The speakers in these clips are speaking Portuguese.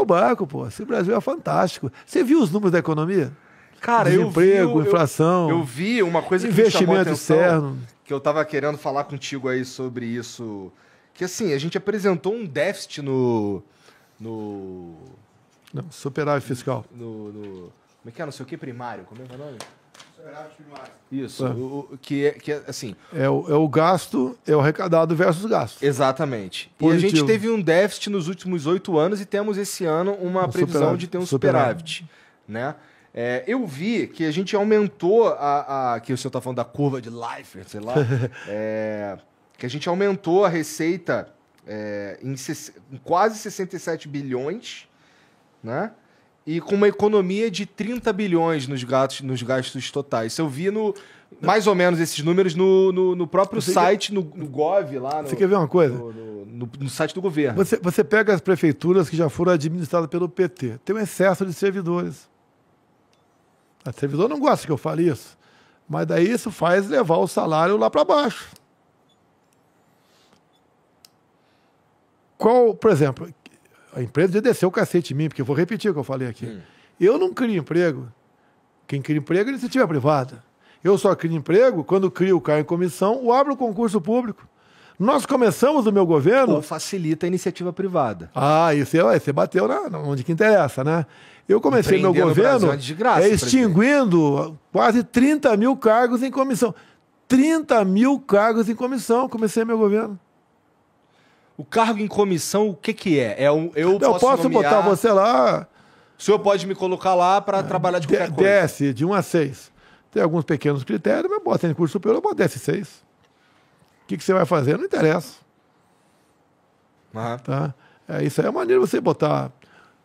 ao banco, pô. Esse Brasil é fantástico. Você viu os números da economia? Cara, Desemprego, eu vi, inflação. Eu, eu, vi uma coisa que me chamou atenção, externo. Que eu tava querendo falar contigo aí sobre isso. Que assim, a gente apresentou um déficit no. no. Não, superávit fiscal. No, no, Como é que é? Não sei o que primário. Como é, é o nome? Isso, é. o, que, é, que é assim. É o, é o gasto, é o arrecadado versus gasto. Exatamente. Positivo. E a gente teve um déficit nos últimos oito anos e temos esse ano uma um previsão superávit. de ter um superávit. Né? É, eu vi que a gente aumentou a, a que o senhor está falando da curva de Life, sei lá, é, que a gente aumentou a receita é, em, em, quase 67 bilhões, né? e com uma economia de 30 bilhões nos, gastos nos gastos totais. Isso eu vi no. Mais ou menos esses números no, no, no próprio site, no, no, Gov lá. No, você quer ver uma coisa? No, no, site do governo. Você, você pega as prefeituras que já foram administradas pelo PT, tem um excesso de servidores. A servidor não gosta que eu fale isso. Mas daí isso faz levar o salário lá para baixo. Qual, por exemplo, a empresa já desceu o cacete em mim, porque eu vou repetir o que eu falei aqui. Hum. Eu não crio emprego. Quem cria emprego é iniciativa privada. Eu só crio emprego quando crio, cargo em comissão ou abro o concurso público. Nós começamos o meu governo. Ou facilita a iniciativa privada. Ah, isso aí, é, você bateu na, onde que interessa, né? Eu comecei meu é governo é extinguindo presidente. quase 30 mil cargos em comissão. 30 mil cargos em comissão, comecei meu governo. O cargo em comissão, o que que é? é um, eu não, posso, posso nomear... botar você lá. O senhor pode me colocar lá para ah, trabalhar de qualquer coisa. Desce de 1 a 6. Tem alguns pequenos critérios, mas bota em curso superior, bota desce 6. O que, que você vai fazer? Não interessa. Uhum. Tá? É, isso aí é maneira você botar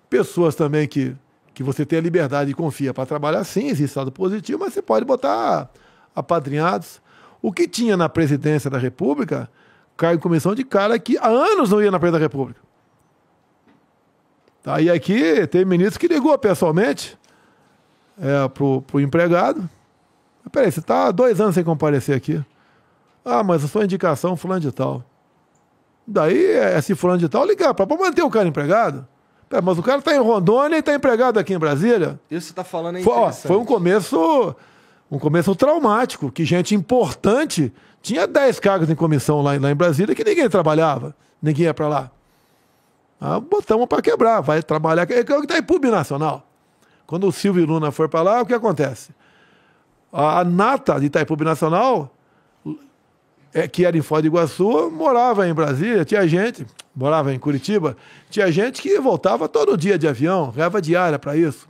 pessoas também que, que você tem a liberdade e confia para trabalhar sim, existe estado positivo, mas você pode botar apadrinhados. O que tinha na presidência da República Caio comissão de cara que há anos não ia na Praia da República. Tá, e aqui tem ministro que ligou pessoalmente é, pro, pro empregado. Peraí, você está dois anos sem comparecer aqui. Ah, mas a sua indicação, fulano de tal. Daí é se fulano de tal ligar para manter o cara empregado. mas o cara está em Rondônia e está empregado aqui em Brasília. Isso você está falando aí. É foi, foi um começo um começo traumático, que gente importante tinha 10 cargos em comissão lá, lá em Brasília que ninguém trabalhava, ninguém ia para lá. Ah, botamos para quebrar, vai trabalhar. É, é o que está em PUB Nacional. Quando o Silvio Luna for para lá, o que acontece? A, a nata de Itaipu Nacional, é, que era em Foz do Iguaçu, morava em Brasília, tinha gente, morava em Curitiba, tinha gente que voltava todo dia de avião, ganhava diária para isso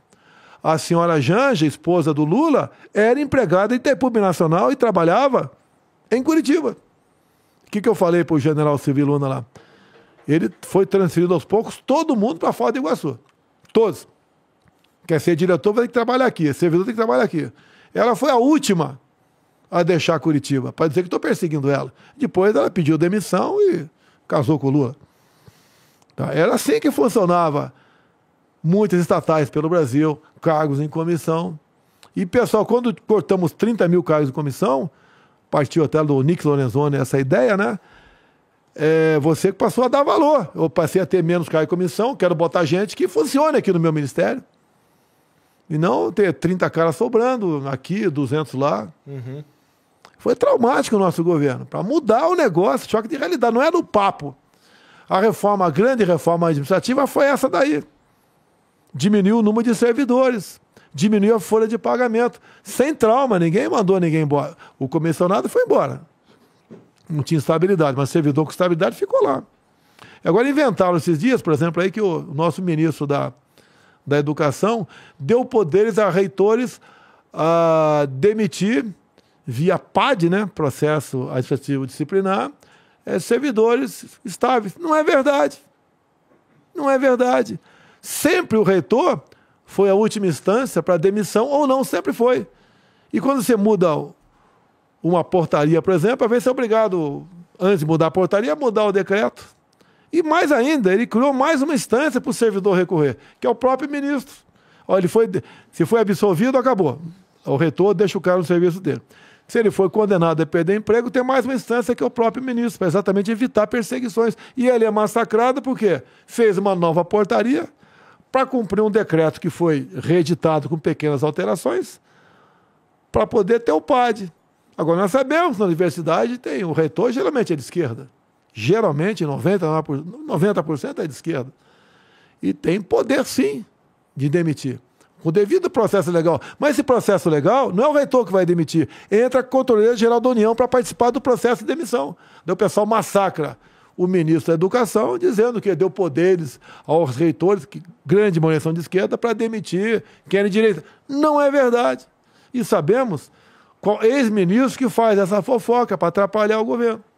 a senhora Janja, esposa do Lula, era empregada em Itaipu Nacional e trabalhava em Curitiba. O que, que eu falei para o general Luna lá? Ele foi transferido aos poucos, todo mundo para fora do Iguaçu. Todos. Quer ser diretor, vai ter que trabalhar aqui. Servidor tem que trabalhar aqui. Ela foi a última a deixar Curitiba, para dizer que estou perseguindo ela. Depois ela pediu demissão e casou com o Lula. Tá? Era assim que funcionava muitas estatais pelo Brasil, cargos em comissão. E, pessoal, quando cortamos 30 mil cargos em comissão, partiu até do Nick Lorenzoni essa ideia, né? É, você que passou a dar valor. Eu passei a ter menos cargos em comissão, quero botar gente que funcione aqui no meu ministério. E não ter 30 caras sobrando aqui, 200 lá. Uhum. Foi traumático o nosso governo. Para mudar o negócio, choque de realidade, não era o papo. A reforma, a grande reforma administrativa foi essa daí diminuiu o número de servidores, diminuiu a folha de pagamento. Sem trauma, ninguém mandou ninguém embora. O comissionado foi embora. Não tinha estabilidade, mas servidor com estabilidade ficou lá. Agora inventaram esses dias, por exemplo, aí que o nosso ministro da, da Educação deu poderes a reitores a demitir via PAD, né, processo administrativo disciplinar, é, servidores estáveis. Não é verdade. Não é verdade. Sempre o reitor foi a última instância para demissão ou não, sempre foi. E quando você muda uma portaria, por exemplo, às vezes é obrigado, antes de mudar a portaria, a mudar o decreto. E mais ainda, ele criou mais uma instância para o servidor recorrer, que é o próprio ministro. Ó, ele foi, se foi absolvido, acabou. O reitor deixa o cara no serviço dele. Se ele for condenado a perder emprego, tem mais uma instância que é o próprio ministro, para exatamente evitar perseguições. E ele é massacrado porque fez uma nova portaria, para cumprir um decreto que foi reeditado com pequenas alterações, para poder ter o PAD. Agora, nós sabemos, que na universidade tem o reitor, geralmente é de esquerda. Geralmente, 90%, 90 é de esquerda. E tem poder, sim, de demitir. Com devido processo legal. Mas esse processo legal não é o reitor que vai demitir. Entra a Controladoria Geral da União para participar do processo de demissão. Daí o pessoal massacra o ministro da Educação, dizendo que deu poderes aos reitores, que grande maioria são de esquerda, para demitir quem é de direita. Não é verdade. E sabemos qual ex-ministro que faz essa fofoca para atrapalhar o governo.